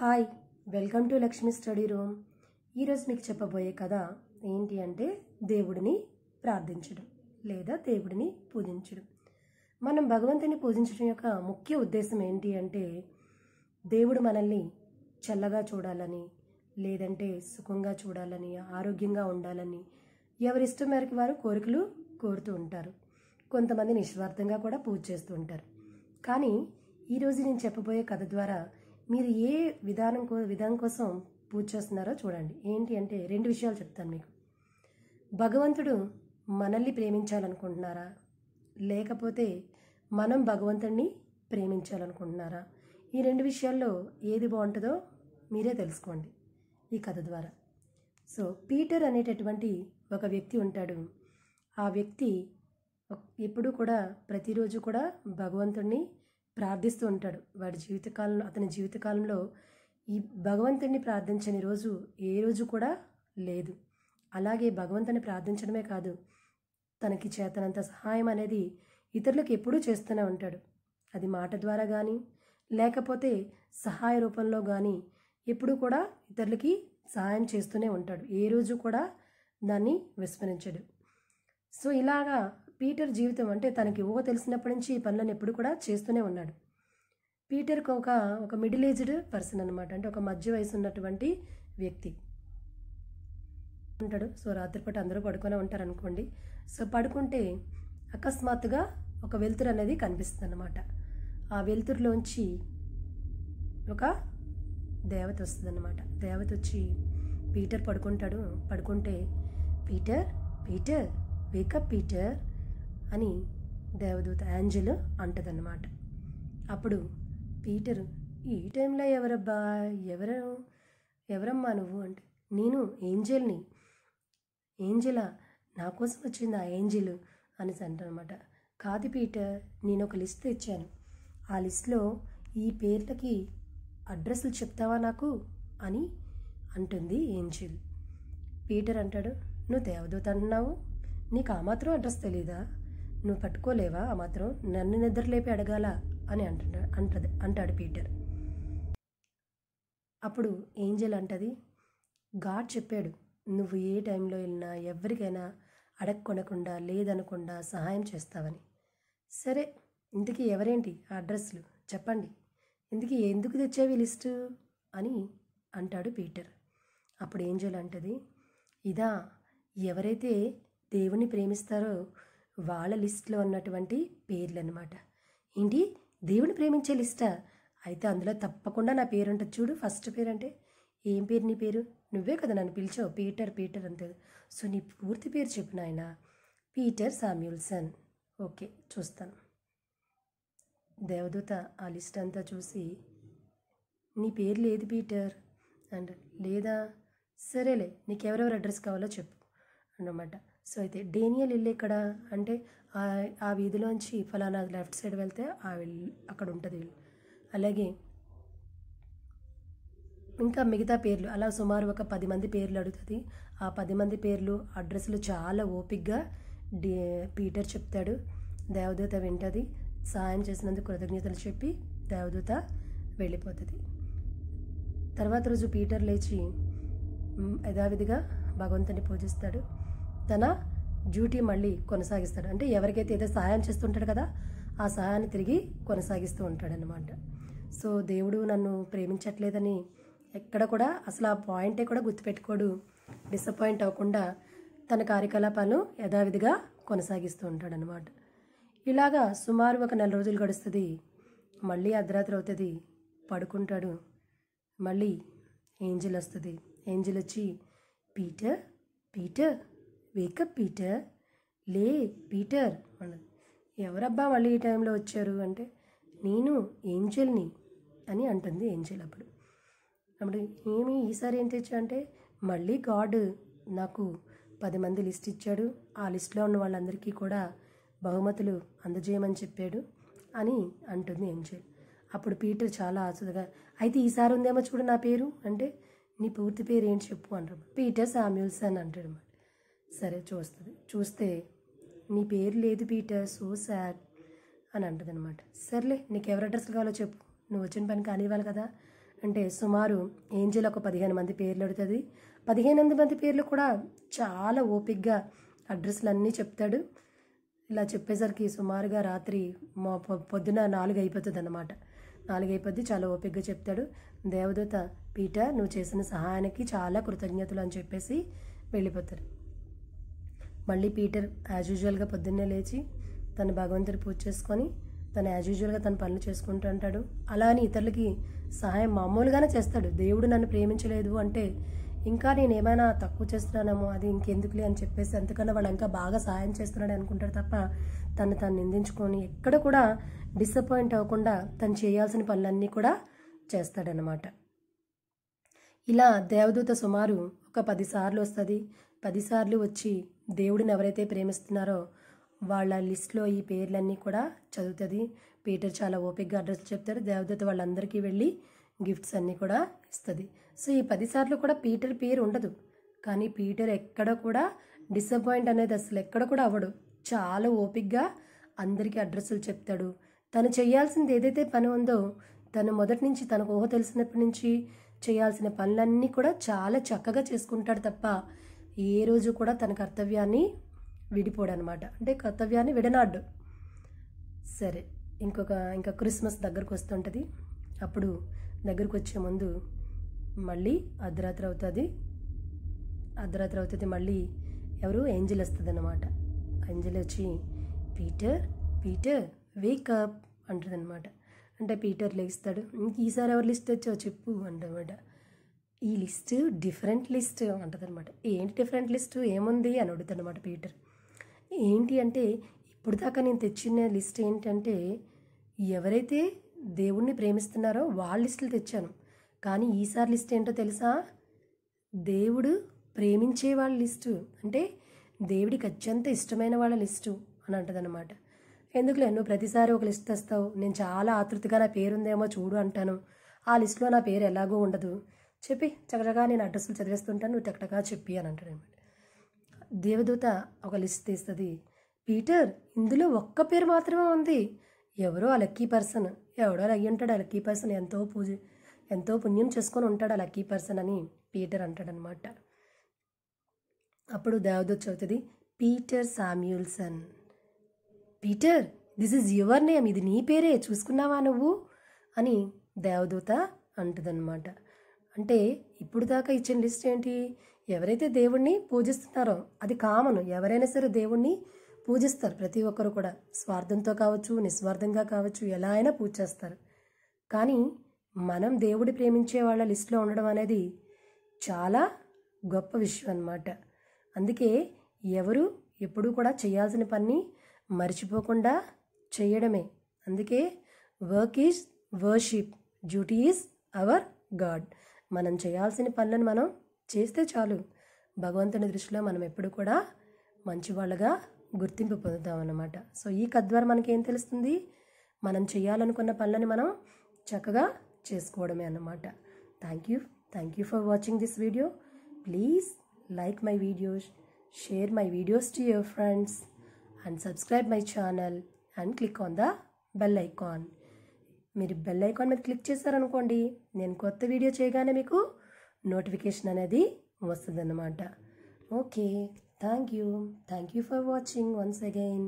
hi welcome to Lakshmi study room ఈరోజు మీకు చెప్పబోయే కథ ఏంటి అంటే దేవుడిని ప్రార్థించడం లేదా దేవుడిని పూజించడం మనం భగవంతుని పూజించడం యొక్క ముఖ్య ఉద్దేశం ఏంటి అంటే దేవుడు మనల్ని చల్లగా చూడాలని లేదంటే సుఖంగా చూడాలని ఆరోగ్యంగా ఉండాలని ఎవరిష్టం మేరకు వారు కోరికలు కోరుతూ ఉంటారు కొంతమంది నిస్వార్థంగా కూడా పూజ చేస్తూ ఉంటారు కానీ ఈరోజు నేను చెప్పబోయే కథ ద్వారా మీరు ఏ విధానం కో విధానం కోసం పూజ చేస్తున్నారో చూడండి ఏంటి అంటే రెండు విషయాలు చెప్తాను మీకు భగవంతుడు మనల్ని ప్రేమించాలనుకుంటున్నారా లేకపోతే మనం భగవంతుడిని ప్రేమించాలనుకుంటున్నారా ఈ రెండు విషయాల్లో ఏది బాగుంటుందో మీరే తెలుసుకోండి ఈ కథ ద్వారా సో పీటర్ అనేటటువంటి ఒక వ్యక్తి ఉంటాడు ఆ వ్యక్తి ఎప్పుడూ కూడా ప్రతిరోజు కూడా భగవంతుడిని ప్రార్థిస్తూ ఉంటాడు వాడి జీవితకాలంలో అతని జీవితకాలంలో ఈ భగవంతుడిని ప్రార్థించని రోజు ఏ రోజు కూడా లేదు అలాగే భగవంతుని ప్రార్థించడమే కాదు తనకి చేతనంత సహాయం అనేది ఇతరులకు ఎప్పుడూ చేస్తూనే ఉంటాడు అది మాట ద్వారా కానీ లేకపోతే సహాయ రూపంలో కానీ ఎప్పుడూ కూడా ఇతరులకి సహాయం చేస్తూనే ఉంటాడు ఏ రోజు కూడా దాన్ని విస్మరించడు సో ఇలాగా పీటర్ జీవితం అంటే తనకి ఊహ తెలిసినప్పటి నుంచి ఈ పనులను ఎప్పుడు కూడా చేస్తూనే ఉన్నాడు పీటర్కి ఒక ఒక మిడిల్ ఏజ్డ్ పర్సన్ అనమాట అంటే ఒక మధ్య వయసు ఉన్నటువంటి వ్యక్తి ఉంటాడు సో రాత్రిపూట అందరూ పడుకొని ఉంటారు అనుకోండి సో పడుకుంటే అకస్మాత్తుగా ఒక వెలుతురు అనేది కనిపిస్తుంది అనమాట ఆ వెలుతురులోంచి ఒక దేవత వస్తుంది అనమాట దేవత వచ్చి పీటర్ పడుకుంటాడు పడుకుంటే పీటర్ పీటర్ వేకప్ పీటర్ అని దేవదూత యాంజెల్ అంటదన్నమాట అప్పుడు పీటర్ ఈ టైంలో ఎవరబ్బా ఎవరు ఎవరమ్మా నువ్వు అంటే నేను ఏంజెల్ని ఏంజెలా నా కోసం వచ్చింది ఆ ఏంజిల్ అని అంటారనమాట కాదు పీటర్ నేను ఒక లిస్ట్ తెచ్చాను ఆ లిస్ట్లో ఈ పేర్లకి అడ్రస్లు చెప్తావా నాకు అని అంటుంది ఏంజిల్ పీటర్ అంటాడు నువ్వు దేవదూత అంటున్నావు నీకు ఆ మాత్రం అడ్రస్ తెలీదా నువ్వు పట్టుకోలేవా ఆ మాత్రం నన్ను నిద్రలేపి అడగాల అని అంటున్నా అంటది అంటాడు పీటర్ అప్పుడు ఏంజెల్ అంటది గాడ్ చెప్పాడు నువ్వు ఏ టైంలో వెళ్ళినా ఎవరికైనా అడగకొనకుండా లేదనకుండా సహాయం చేస్తావని సరే ఇంతకీ ఎవరేంటి అడ్రస్లు చెప్పండి ఇంతకీ ఎందుకు తెచ్చావి లిస్టు అని అంటాడు పీటర్ అప్పుడు ఏంజెల్ అంటది ఇదా ఎవరైతే దేవుని ప్రేమిస్తారో వాళ్ళ లిస్ట్లో ఉన్నటువంటి పేర్లు అనమాట ఏంటి దేవుని ప్రేమించే లిస్టా అయితే అందులో తప్పకుండా నా పేరు ఉంటుంది చూడు ఫస్ట్ పేరు అంటే ఏం పేరు నీ పేరు నువ్వే కదా నన్ను పిలిచావు పీటర్ పీటర్ అంతే సో నీ పూర్తి పేరు చెప్పు నాయన పీటర్ సామ్యుల్సన్ ఓకే చూస్తాను దేవదూత ఆ లిస్ట్ అంతా చూసి నీ పేరు లేదు పీటర్ అండ్ లేదా సరేలే నీకు ఎవరెవరు అడ్రస్ కావాలో చెప్పు అనమాట సో అయితే డేనియల్ ఇల్లు ఇక్కడ అంటే ఆ వీధిలోంచి ఫలానా లెఫ్ట్ సైడ్ వెళ్తే ఆ అక్కడ ఉంటుంది అలాగే ఇంకా మిగతా పేర్లు అలా సుమారు ఒక పది మంది పేర్లు అడుగుతుంది ఆ పది మంది పేర్లు అడ్రస్లు చాలా ఓపిక్గా డే పీటర్ చెప్తాడు దేవదూత వింటది సాయం చేసినందుకు కృతజ్ఞతలు చెప్పి దేవదూత వెళ్ళిపోతుంది తర్వాత రోజు పీటర్ లేచి యథావిధిగా భగవంతుని పూజిస్తాడు తన డ్యూటీ మళ్ళీ కొనసాగిస్తాడు అంటే ఎవరికైతే ఏదో సహాయం చేస్తుంటాడు కదా ఆ సహాయాన్ని తిరిగి కొనసాగిస్తూ ఉంటాడనమాట సో దేవుడు నన్ను ప్రేమించట్లేదని ఎక్కడ కూడా అసలు ఆ పాయింటే కూడా గుర్తుపెట్టుకోడు డిసప్పాయింట్ అవ్వకుండా తన కార్యకలాపాలను యథావిధిగా కొనసాగిస్తూ ఉంటాడనమాట ఇలాగా సుమారు ఒక నెల రోజులు గడుస్తుంది మళ్ళీ అర్ధరాత్రి అవుతుంది పడుకుంటాడు మళ్ళీ ఏంజిల్ వస్తుంది ఏంజిల్ వచ్చి పీటర్ పీటర్ వేకప్ పీటర్ లే పీటర్ అన్నది ఎవరబ్బా మళ్ళీ ఈ టైంలో వచ్చారు అంటే నేను ఏంజల్ని అని అంటుంది ఏంజల్ అప్పుడు అప్పుడు ఏమి ఈసారి ఏం తెచ్చా అంటే మళ్ళీ గాడ్ నాకు పది మంది లిస్ట్ ఇచ్చాడు ఆ లిస్ట్లో ఉన్న వాళ్ళందరికీ కూడా బహుమతులు అందజేయమని చెప్పాడు అని అంటుంది ఏంజల్ అప్పుడు పీటర్ చాలా ఆసుగా అయితే ఈసారి ఉందేమో చూడు నా పేరు అంటే నీ పూర్తి పేరు ఏంటి చెప్పు అంటారు పీటర్ సామ్యూల్సన్ అంటాడు సరే చూస్తుంది చూస్తే నీ పేరు లేదు పీటర్ సో సాడ్ అని అంటదనమాట సర్లే నీకు ఎవరి అడ్రస్లు కావాలో చెప్పు నువ్వు వచ్చిన పని కానివ్వాలి కదా అంటే సుమారు ఏంజల్ ఒక పదిహేను మంది పేర్లు అడుగుతుంది పదిహేను మంది పేర్లు కూడా చాలా ఓపిక్గా అడ్రస్లు అన్నీ చెప్తాడు ఇలా చెప్పేసరికి సుమారుగా రాత్రి మా పొద్దున నాలుగు అయిపోతుంది అన్నమాట నాలుగు అయిపోద్ది చాలా ఓపిక్గా చెప్తాడు దేవదూత పీటర్ నువ్వు చేసిన సహాయానికి చాలా కృతజ్ఞతలు అని చెప్పేసి వెళ్ళిపోతారు మళ్ళీ పీటర్ యాజ్ యూజువల్గా పొద్దున్నే లేచి తను భగవంతుడి పూజ చేసుకొని తను యాజ్ యూజువల్గా తన పనులు చేసుకుంటూ అంటాడు అలా అని ఇతరులకి సహాయం మామూలుగానే చేస్తాడు దేవుడు నన్ను ప్రేమించలేదు అంటే ఇంకా నేను ఏమైనా తక్కువ చేస్తున్నానేమో అది ఇంకెందుకులే అని చెప్పేసి అంతకన్నా వాళ్ళు ఇంకా బాగా సహాయం చేస్తున్నాడు అనుకుంటారు తప్ప తను తను నిందించుకొని ఎక్కడ కూడా డిసప్పాయింట్ అవ్వకుండా తను చేయాల్సిన పనులన్నీ కూడా చేస్తాడనమాట ఇలా దేవదూత సుమారు ఒక పదిసార్లు వస్తుంది పదిసార్లు వచ్చి దేవుడిని ఎవరైతే ప్రేమిస్తున్నారో వాళ్ళ లిస్ట్లో ఈ పేర్లన్నీ కూడా చదువుతుంది పీటర్ చాలా ఓపిక్గా అడ్రస్ చెప్తారు దేవదత్త వాళ్ళందరికీ వెళ్ళి గిఫ్ట్స్ అన్నీ కూడా ఇస్తుంది సో ఈ పదిసార్లు కూడా పీటర్ పేరు ఉండదు కానీ పీటర్ ఎక్కడ కూడా డిసప్పాయింట్ అనేది అసలు ఎక్కడ కూడా అవ్వడు చాలా ఓపిక్గా అందరికీ అడ్రస్లు చెప్తాడు తను చేయాల్సింది ఏదైతే పని ఉందో తను మొదటి నుంచి తనకు ఊహ తెలిసినప్పటి నుంచి చేయాల్సిన పనులన్నీ కూడా చాలా చక్కగా చేసుకుంటాడు తప్ప ఏ రోజు కూడా తన కర్తవ్యాన్ని విడిపోడు అనమాట అంటే కర్తవ్యాన్ని విడనాడు సరే ఇంకొక ఇంకా క్రిస్మస్ దగ్గరకు వస్తుంటుంది అప్పుడు దగ్గరకు వచ్చే ముందు మళ్ళీ అర్ధరాత్రి అవుతుంది అర్ధరాత్రి అవుతుంది మళ్ళీ ఎవరు ఏంజిల్ వస్తుంది అనమాట ఏంజిల్ వచ్చి పీటర్ పీటర్ వేకప్ అంటుంది అనమాట అంటే పీటర్ లేస్తాడు ఇంక ఈసారి ఎవరు లిస్ట్ తెచ్చావు చెప్పు అంటమాట ఈ లిస్ట్ డిఫరెంట్ లిస్ట్ అంటదనమాట ఏంటి డిఫరెంట్ లిస్టు ఏముంది అని అనమాట పీటర్ ఏంటి అంటే ఇప్పుడు దాకా నేను తెచ్చిన లిస్ట్ ఏంటంటే ఎవరైతే దేవుణ్ణి ప్రేమిస్తున్నారో వాళ్ళ లిస్టులు తెచ్చాను కానీ ఈసారి లిస్ట్ ఏంటో తెలుసా దేవుడు ప్రేమించే వాళ్ళ లిస్టు అంటే దేవుడికి అత్యంత ఇష్టమైన వాళ్ళ లిస్టు అని అంటదనమాట ఎందుకులే నువ్వు ప్రతిసారి ఒక లిస్ట్ తెస్తావు నేను చాలా ఆతృతగా నా పేరుందేమో చూడు అంటాను ఆ లిస్టులో నా పేరు ఎలాగో ఉండదు చెప్పి చక్కగా నేను అడ్రస్లు చదివేస్తుంటాను నువ్వు టక్టగా చెప్పి అని అంటాడు దేవదూత ఒక లిస్ట్ తీస్తుంది పీటర్ ఇందులో ఒక్క పేరు మాత్రమే ఉంది ఎవరో ఆ లక్కీ పర్సన్ ఎవడో అయ్యి ఉంటాడు ఆ లక్కీ పర్సన్ ఎంతో పూజ ఎంతో పుణ్యం చేసుకొని ఉంటాడు ఆ లక్కీ పర్సన్ అని పీటర్ అంటాడనమాట అప్పుడు దేవదూత చదువుతుంది Peter Samuelson Peter this is your name ఇది నీ పేరే చూసుకున్నావా నువ్వు అని దేవదూత అనమాట అంటే ఇప్పుడు దాకా ఇచ్చిన లిస్ట్ ఏంటి ఎవరైతే దేవుణ్ణి పూజిస్తున్నారో అది కామను ఎవరైనా సరే దేవుణ్ణి పూజిస్తారు ప్రతి ఒక్కరు కూడా స్వార్థంతో కావచ్చు నిస్వార్థంగా కావచ్చు ఎలా అయినా పూజ చేస్తారు కానీ మనం దేవుడి ప్రేమించే వాళ్ళ లిస్టులో ఉండడం అనేది చాలా గొప్ప విషయం అన్నమాట అందుకే ఎవరు ఎప్పుడూ కూడా చేయాల్సిన పని మర్చిపోకుండా చేయడమే అందుకే work is worship duty is our god మనం చేయాల్సిన పనులను మనం చేస్తే చాలు భగవంతుని దృష్టిలో మనం ఎప్పుడు కూడా మంచివాళ్ళగా గుర్తింపు పొందుతాం అన్నమాట సో ఈ కథ ద్వారా ఏం తెలుస్తుంది మనం చేయాలనుకున్న పనులను మనం చక్కగా చేసుకోవడమే అన్నమాట thank you thank you for watching this video please like my videos share my videos to your friends and subscribe my channel and click on the bell icon మీరు బెల్ ఐకాన్ మీద క్లిక్ చేశారనుకోండి నేను కొత్త video చేయగానే మీకు notification అనేది వస్తుందన్నమాట okay thank you thank you for watching once again